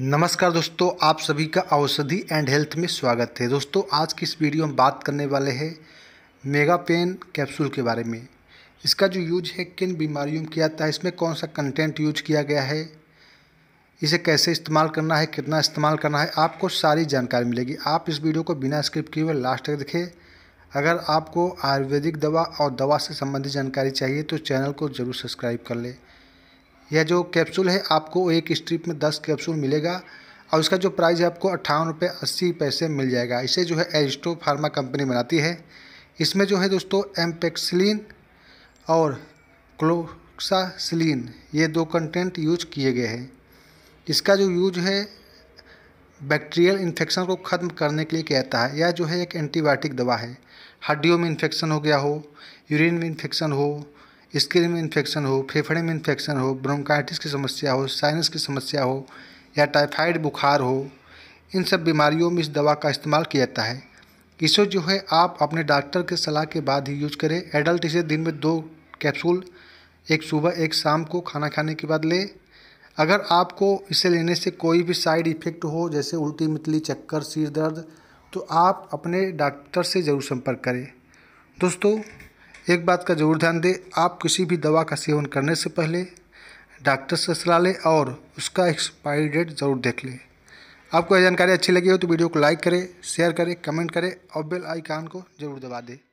नमस्कार दोस्तों आप सभी का औषधि एंड हेल्थ में स्वागत है दोस्तों आज की इस वीडियो में बात करने वाले हैं मेगा पेन कैप्सूल के बारे में इसका जो यूज है किन बीमारियों में किया जाता है इसमें कौन सा कंटेंट यूज किया गया है इसे कैसे इस्तेमाल करना है कितना इस्तेमाल करना है आपको सारी जानकारी मिलेगी आप इस वीडियो को बिना स्क्रिप्ट किए हुए लास्ट तक देखें अगर आपको आयुर्वेदिक दवा और दवा से संबंधित जानकारी चाहिए तो चैनल को ज़रूर सब्सक्राइब कर लें यह जो कैप्सूल है आपको एक स्ट्रिप में दस कैप्सूल मिलेगा और इसका जो प्राइस है आपको अट्ठावन रुपये अस्सी पैसे मिल जाएगा इसे जो है एजिस्टो फार्मा कंपनी बनाती है इसमें जो है दोस्तों एम्पेक्सिलीन और क्लोक्सासिलीन ये दो कंटेंट यूज किए गए हैं इसका जो यूज है बैक्टीरियल इन्फेक्शन को ख़त्म करने के लिए किया जाता है यह जो है एक एंटीबायोटिक दवा है हड्डियों में इन्फेक्शन हो गया हो यूरिन में इन्फेक्शन हो स्किन में इन्फेक्शन हो फेफड़े में इन्फेक्शन हो ब्रोंकाइटिस की समस्या हो साइनस की समस्या हो या टाइफाइड बुखार हो इन सब बीमारियों में इस दवा का इस्तेमाल किया जाता है इसे जो है आप अपने डॉक्टर के सलाह के बाद ही यूज करें एडल्ट इसे दिन में दो कैप्सूल एक सुबह एक शाम को खाना खाने के बाद लें अगर आपको इसे लेने से कोई भी साइड इफ़ेक्ट हो जैसे उल्टी मितली चक्कर सिर दर्द तो आप अपने डॉक्टर से ज़रूर संपर्क करें दोस्तों एक बात का जरूर ध्यान दें आप किसी भी दवा का सेवन करने से पहले डॉक्टर से सलाह लें और उसका एक्सपायरी डेट ज़रूर देख लें आपको यह जानकारी अच्छी लगी हो तो वीडियो को लाइक करें शेयर करें कमेंट करें और बेल आइकान को ज़रूर दबा दें